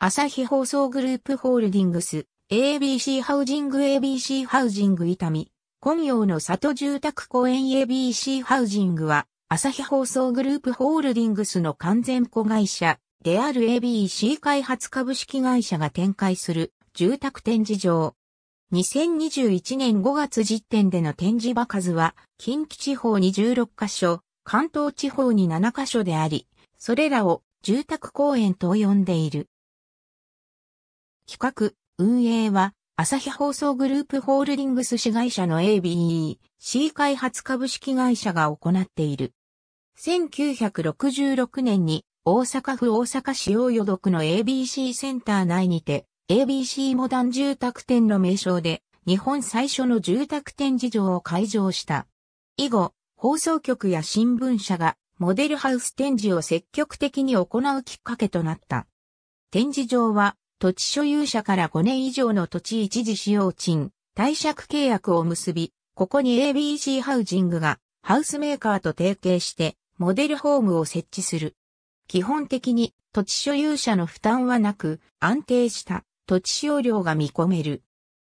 朝日放送グループホールディングス、ABC ハウジング ABC ハウジング痛み、今陽の里住宅公園 ABC ハウジングは、朝日放送グループホールディングスの完全子会社、である ABC 開発株式会社が展開する住宅展示場。2021年5月時点での展示場数は、近畿地方に16カ所、関東地方に7カ所であり、それらを住宅公園と呼んでいる。企画、運営は、朝日放送グループホールディングス市会社の ABE、C 開発株式会社が行っている。1966年に大阪府大阪市用予読の ABC センター内にて ABC モダン住宅店の名称で日本最初の住宅展示場を開場した。以後、放送局や新聞社がモデルハウス展示を積極的に行うきっかけとなった。展示場は土地所有者から5年以上の土地一時使用賃、貸借契約を結び、ここに ABC ハウジングがハウスメーカーと提携してモデルホームを設置する。基本的に土地所有者の負担はなく安定した土地使用量が見込める。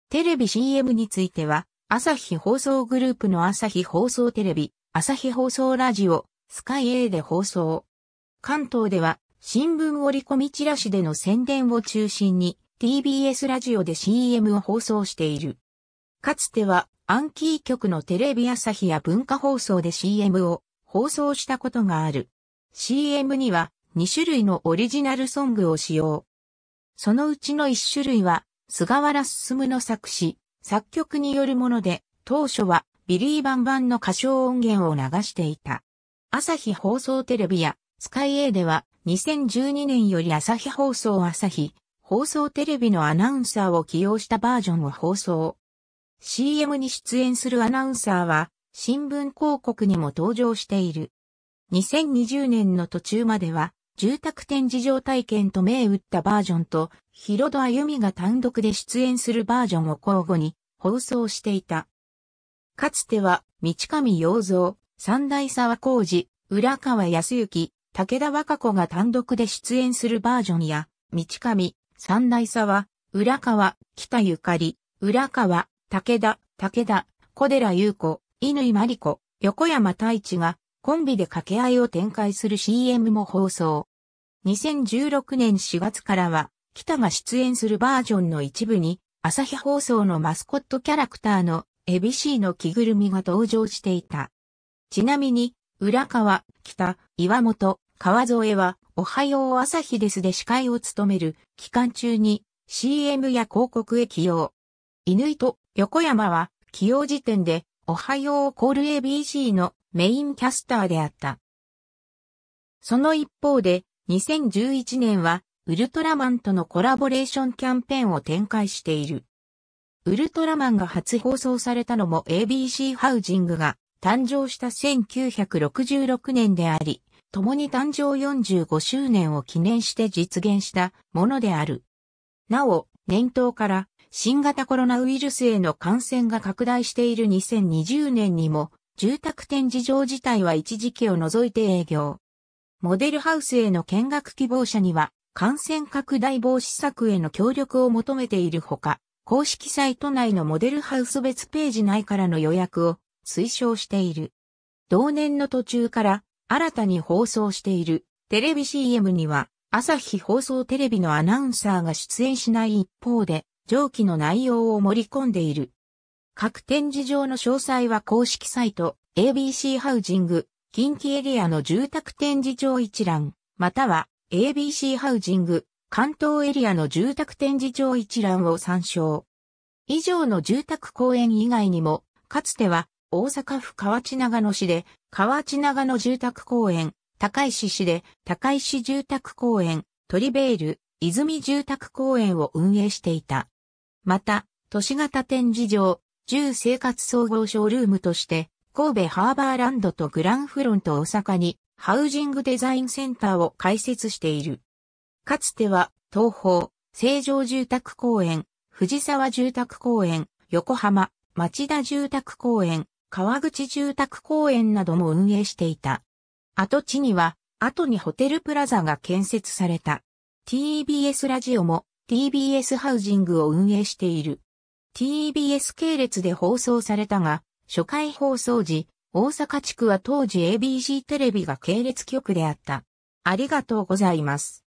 テレビ CM については朝日放送グループの朝日放送テレビ、朝日放送ラジオ、スカイ A で放送。関東では新聞折り込みチラシでの宣伝を中心に TBS ラジオで CM を放送している。かつてはアンキー局のテレビ朝日や文化放送で CM を放送したことがある。CM には2種類のオリジナルソングを使用。そのうちの1種類は菅原進の作詞、作曲によるもので、当初はビリーバンバンの歌唱音源を流していた。朝日放送テレビやスカイ A では2012年より朝日放送朝日、放送テレビのアナウンサーを起用したバージョンを放送。CM に出演するアナウンサーは、新聞広告にも登場している。2020年の途中までは、住宅展示場体験と銘打ったバージョンと、ヒロド歩ミが単独で出演するバージョンを交互に放送していた。かつては、道上洋蔵、三大沢浩二、浦川康之、武田和歌子が単独で出演するバージョンや、道上、三大沢、浦川、北ゆかり、浦川、武田、武田、小寺優子、犬井真理子、横山太一がコンビで掛け合いを展開する CM も放送。2016年4月からは、北が出演するバージョンの一部に、朝日放送のマスコットキャラクターのエビシーの着ぐるみが登場していた。ちなみに、浦川、北、岩本、川添は、おはよう朝日ですで司会を務める期間中に CM や広告へ起用。犬と横山は起用時点でおはようコール ABC のメインキャスターであった。その一方で2011年はウルトラマンとのコラボレーションキャンペーンを展開している。ウルトラマンが初放送されたのも ABC ハウジングが誕生した1966年であり、共に誕生45周年を記念して実現したものである。なお、年頭から新型コロナウイルスへの感染が拡大している2020年にも、住宅展示場自体は一時期を除いて営業。モデルハウスへの見学希望者には、感染拡大防止策への協力を求めているほか、公式サイト内のモデルハウス別ページ内からの予約を推奨している。同年の途中から新たに放送しているテレビ CM には朝日放送テレビのアナウンサーが出演しない一方で上記の内容を盛り込んでいる。各展示場の詳細は公式サイト ABC ハウジング近畿エリアの住宅展示場一覧または ABC ハウジング関東エリアの住宅展示場一覧を参照。以上の住宅公園以外にも、かつては大阪府河内長野市で、河内長野住宅公園、高石市で、高石住宅公園、トリベール、泉住宅公園を運営していた。また、都市型展示場、住生活総合ショールームとして、神戸ハーバーランドとグランフロント大阪に、ハウジングデザインセンターを開設している。かつては、東方、成城住宅公園、藤沢住宅公園、横浜、町田住宅公園、川口住宅公園なども運営していた。跡地には、後にホテルプラザが建設された。TBS ラジオも TBS ハウジングを運営している。TBS 系列で放送されたが、初回放送時、大阪地区は当時 ABC テレビが系列局であった。ありがとうございます。